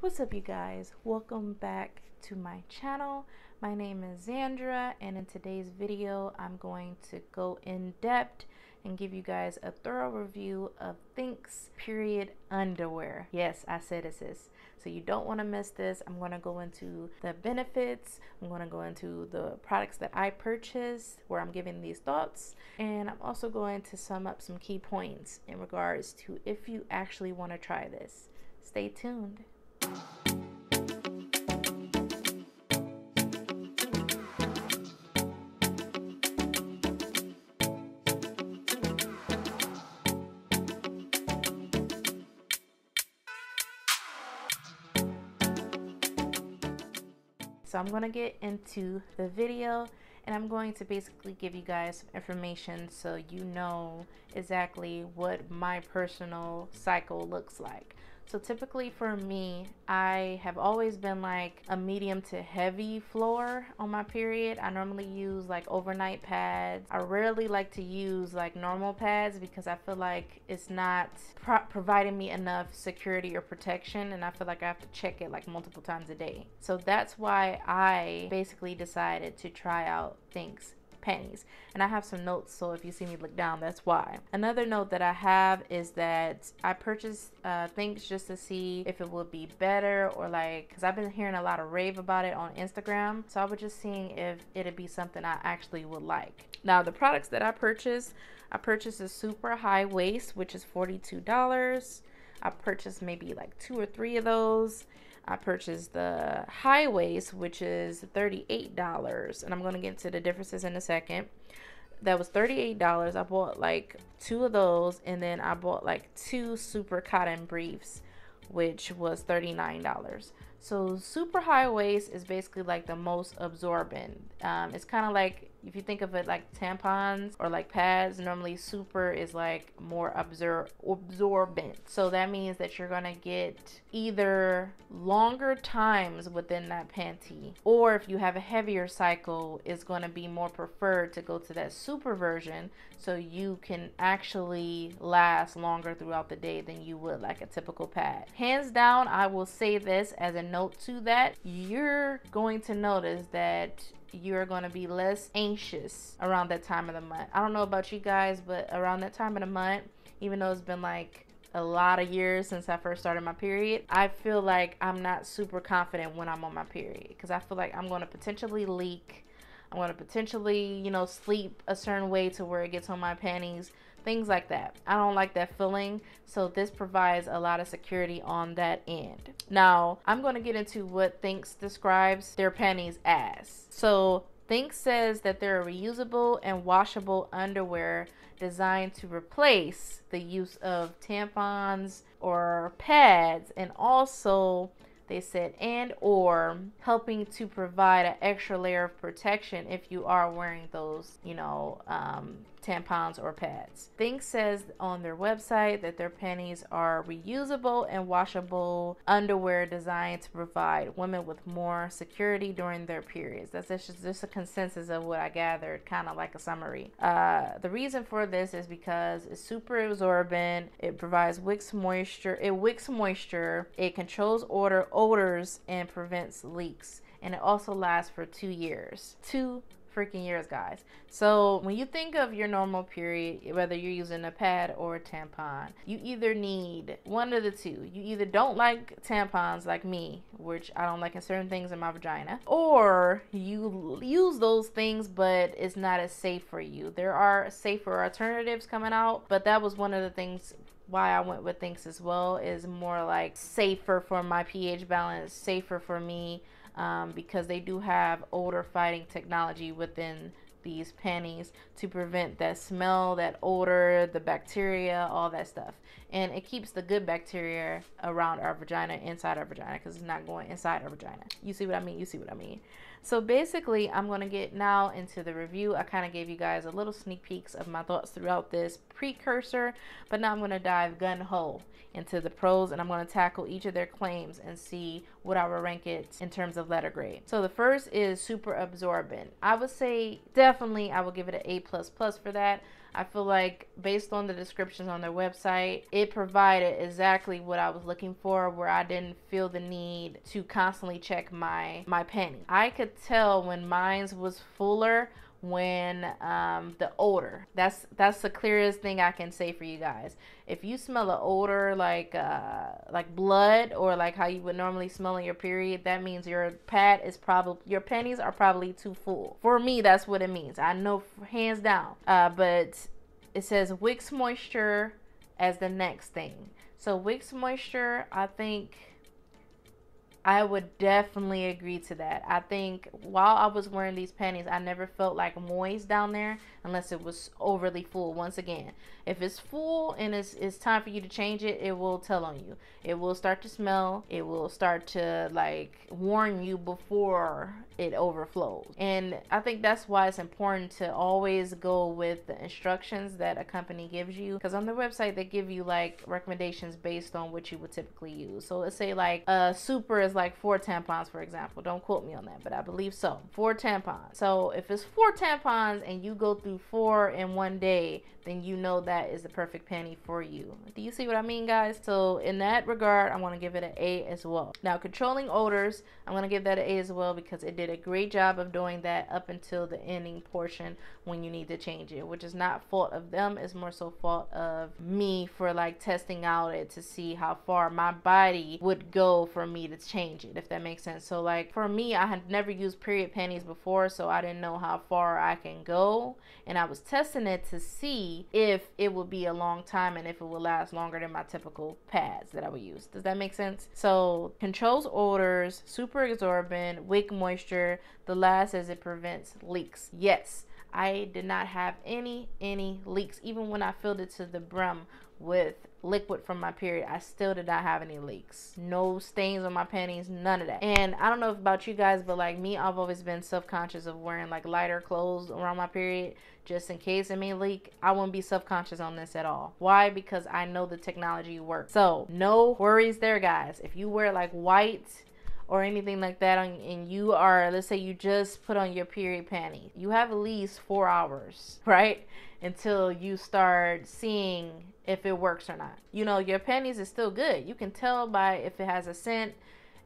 What's up you guys? Welcome back to my channel. My name is Zandra and in today's video I'm going to go in depth and give you guys a thorough review of Thinks period underwear. Yes, I said it sis. So you don't want to miss this. I'm going to go into the benefits. I'm going to go into the products that I purchased where I'm giving these thoughts. And I'm also going to sum up some key points in regards to if you actually want to try this. Stay tuned. So I'm going to get into the video and I'm going to basically give you guys some information so you know exactly what my personal cycle looks like. So typically for me, I have always been like a medium to heavy floor on my period. I normally use like overnight pads. I rarely like to use like normal pads because I feel like it's not pro providing me enough security or protection and I feel like I have to check it like multiple times a day. So that's why I basically decided to try out things pennies. And I have some notes, so if you see me look down, that's why. Another note that I have is that I purchased uh, things just to see if it would be better or like, because I've been hearing a lot of rave about it on Instagram. So I was just seeing if it'd be something I actually would like. Now, the products that I purchased, I purchased a super high waist, which is $42. I purchased maybe like two or three of those. I purchased the high waist, which is $38. And I'm going to get to the differences in a second. That was $38. I bought like two of those. And then I bought like two super cotton briefs, which was $39. So super high waist is basically like the most absorbent. Um, it's kind of like if you think of it like tampons or like pads, normally super is like more absorb absorbent. So that means that you're gonna get either longer times within that panty, or if you have a heavier cycle, is gonna be more preferred to go to that super version so you can actually last longer throughout the day than you would like a typical pad. Hands down, I will say this as a note to that. You're going to notice that you're going to be less anxious around that time of the month. I don't know about you guys, but around that time of the month, even though it's been like a lot of years since I first started my period, I feel like I'm not super confident when I'm on my period because I feel like I'm going to potentially leak. I'm going to potentially, you know, sleep a certain way to where it gets on my panties things like that. I don't like that feeling. So this provides a lot of security on that end. Now I'm going to get into what Thinks describes their panties as. So Think says that they're reusable and washable underwear designed to replace the use of tampons or pads and also they said and or helping to provide an extra layer of protection if you are wearing those you know um, tampons, or pads. Think says on their website that their panties are reusable and washable underwear designed to provide women with more security during their periods. That's just, just a consensus of what I gathered, kind of like a summary. Uh, the reason for this is because it's super absorbent, it provides wicks moisture, it wicks moisture, it controls odor odors and prevents leaks and it also lasts for two years. Two freaking years, guys. So when you think of your normal period, whether you're using a pad or a tampon, you either need one of the two. You either don't like tampons like me, which I don't like in certain things in my vagina, or you use those things but it's not as safe for you. There are safer alternatives coming out, but that was one of the things why I went with things as well is more like safer for my pH balance, safer for me um, because they do have odor fighting technology within these panties to prevent that smell, that odor, the bacteria, all that stuff. And it keeps the good bacteria around our vagina, inside our vagina, because it's not going inside our vagina. You see what I mean? You see what I mean. So basically, I'm going to get now into the review. I kind of gave you guys a little sneak peeks of my thoughts throughout this precursor, but now I'm going to dive gun hole into the pros and I'm going to tackle each of their claims and see what I would rank it in terms of letter grade. So the first is super absorbent. I would say definitely I would give it an A++ for that. I feel like based on the descriptions on their website, it provided exactly what I was looking for where I didn't feel the need to constantly check my my penny. I could tell when mine's was fuller when um, the odor. That's that's the clearest thing I can say for you guys. If you smell an odor like uh, like blood or like how you would normally smell in your period, that means your pad is probably your panties are probably too full. For me, that's what it means. I know hands down. Uh, but it says wicks moisture as the next thing. So wicks moisture, I think I would definitely agree to that. I think while I was wearing these panties, I never felt like moist down there unless it was overly full. Once again, if it's full and it's, it's time for you to change it, it will tell on you. It will start to smell. It will start to like warn you before it overflows. And I think that's why it's important to always go with the instructions that a company gives you because on their website they give you like recommendations based on what you would typically use. So let's say like a super is like four tampons, for example. Don't quote me on that, but I believe so. Four tampons. So if it's four tampons and you go through four in one day, then you know that is the perfect panty for you. Do you see what I mean, guys? So in that regard, I want to give it an A as well. Now, controlling odors, I'm going to give that an A as well because it did a great job of doing that up until the ending portion when you need to change it, which is not fault of them. It's more so fault of me for like testing out it to see how far my body would go for me to change change it, if that makes sense. So, like, for me, I had never used period panties before, so I didn't know how far I can go. And I was testing it to see if it would be a long time and if it would last longer than my typical pads that I would use. Does that make sense? So, controls odors, super absorbent, wick moisture. The last is it prevents leaks. Yes, I did not have any any leaks even when I filled it to the brim with liquid from my period, I still did not have any leaks. No stains on my panties, none of that. And I don't know about you guys, but like me, I've always been self-conscious of wearing like lighter clothes around my period just in case it may leak. I wouldn't be self-conscious on this at all. Why? Because I know the technology works. So no worries there, guys. If you wear like white or anything like that on, and you are let's say you just put on your period panties you have at least four hours right until you start seeing if it works or not you know your panties is still good you can tell by if it has a scent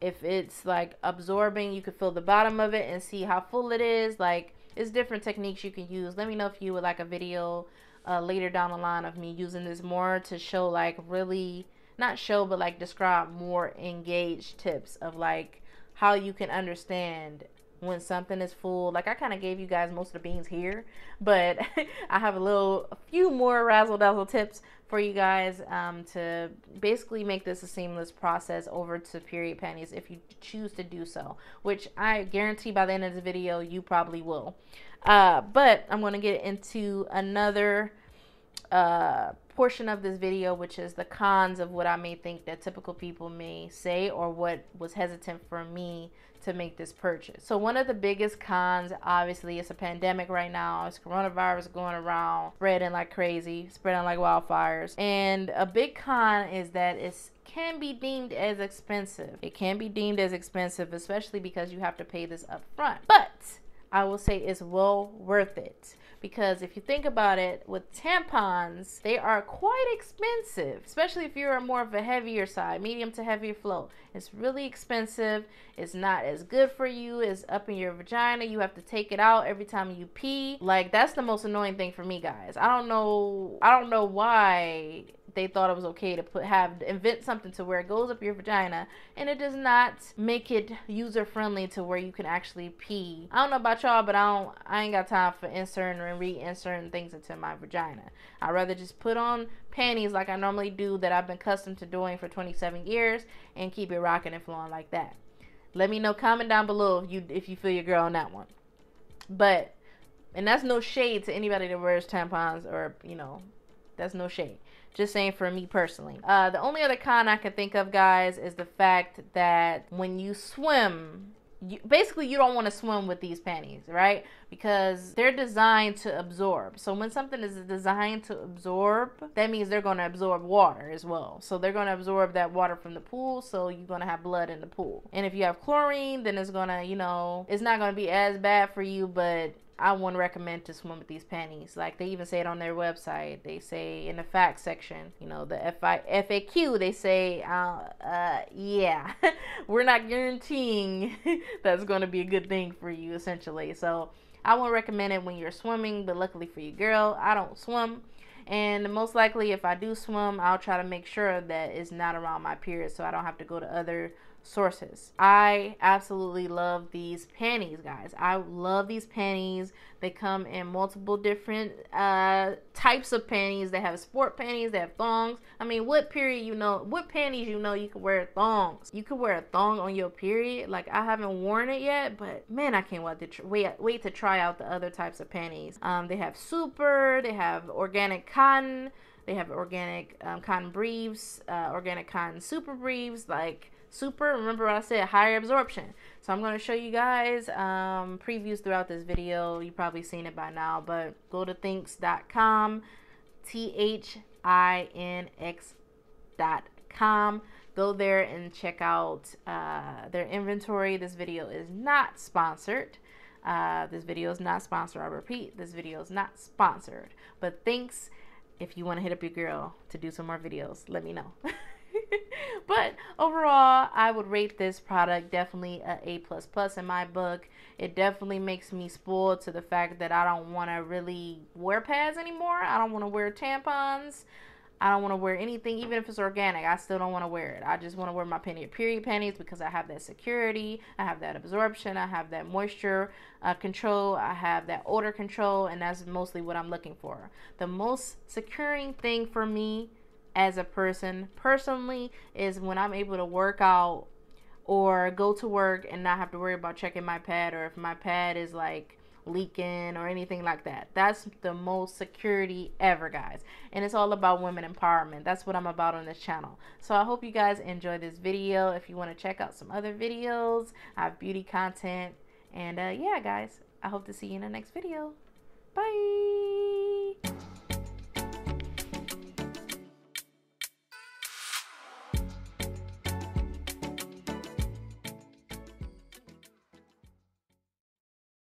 if it's like absorbing you can feel the bottom of it and see how full it is like it's different techniques you can use let me know if you would like a video uh, later down the line of me using this more to show like really not show but like describe more engaged tips of like how you can understand when something is full. Like I kind of gave you guys most of the beans here, but I have a little, a few more razzle dazzle tips for you guys um, to basically make this a seamless process over to period panties if you choose to do so, which I guarantee by the end of the video you probably will. Uh, but I'm going to get into another uh, portion of this video, which is the cons of what I may think that typical people may say or what was hesitant for me to make this purchase. So one of the biggest cons, obviously, it's a pandemic right now. It's coronavirus going around, spreading like crazy, spreading like wildfires. And a big con is that it's can be deemed as expensive. It can be deemed as expensive, especially because you have to pay this up front. But I will say it's well worth it because if you think about it, with tampons, they are quite expensive, especially if you're more of a heavier side, medium to heavier flow. It's really expensive. It's not as good for you. It's up in your vagina. You have to take it out every time you pee. Like that's the most annoying thing for me, guys. I don't know. I don't know why they thought it was okay to put have invent something to where it goes up your vagina and it does not make it user friendly to where you can actually pee. I don't know about y'all, but I don't I ain't got time for inserting and reinserting things into my vagina. I'd rather just put on panties like I normally do that I've been accustomed to doing for 27 years and keep it rocking and flowing like that. Let me know comment down below if you if you feel your girl on that one. But and that's no shade to anybody that wears tampons or you know, that's no shade. Just saying for me personally. Uh, the only other con I can think of, guys, is the fact that when you swim, you, basically you don't want to swim with these panties, right? Because they're designed to absorb. So when something is designed to absorb, that means they're going to absorb water as well. So they're going to absorb that water from the pool, so you're going to have blood in the pool. And if you have chlorine, then it's going to, you know, it's not going to be as bad for you, but I wouldn't recommend to swim with these panties. Like they even say it on their website. They say in the facts section, you know, the FI, FAQ, they say, uh, uh, yeah, we're not guaranteeing that's going to be a good thing for you, essentially. So I wouldn't recommend it when you're swimming, but luckily for you, girl, I don't swim. And most likely, if I do swim, I'll try to make sure that it's not around my period so I don't have to go to other sources. I absolutely love these panties, guys. I love these panties. They come in multiple different uh, types of panties. They have sport panties, they have thongs. I mean, what period you know, what panties you know you can wear thongs. You could wear a thong on your period. Like I haven't worn it yet, but man, I can't wait to tr- wait, wait to try out the other types of panties. Um, they have super, they have organic cotton, they have organic um, cotton briefs, uh, organic cotton super briefs, like super. Remember what I said, higher absorption. So I'm going to show you guys um, previews throughout this video. You've probably seen it by now, but go to thinks.com, dot xcom Go there and check out uh, their inventory. This video is not sponsored. Uh, this video is not sponsored. I repeat, this video is not sponsored. But thanks if you want to hit up your girl to do some more videos, let me know. but overall, I would rate this product definitely a A plus plus in my book. It definitely makes me spoiled to the fact that I don't want to really wear pads anymore. I don't want to wear tampons. I don't want to wear anything, even if it's organic. I still don't want to wear it. I just want to wear my period panties because I have that security, I have that absorption, I have that moisture uh, control, I have that odor control, and that's mostly what I'm looking for. The most securing thing for me as a person personally is when I'm able to work out or go to work and not have to worry about checking my pad or if my pad is like leaking or anything like that. That's the most security ever, guys. And it's all about women empowerment. That's what I'm about on this channel. So I hope you guys enjoy this video. If you want to check out some other videos, I have beauty content. And uh, yeah, guys, I hope to see you in the next video. Bye.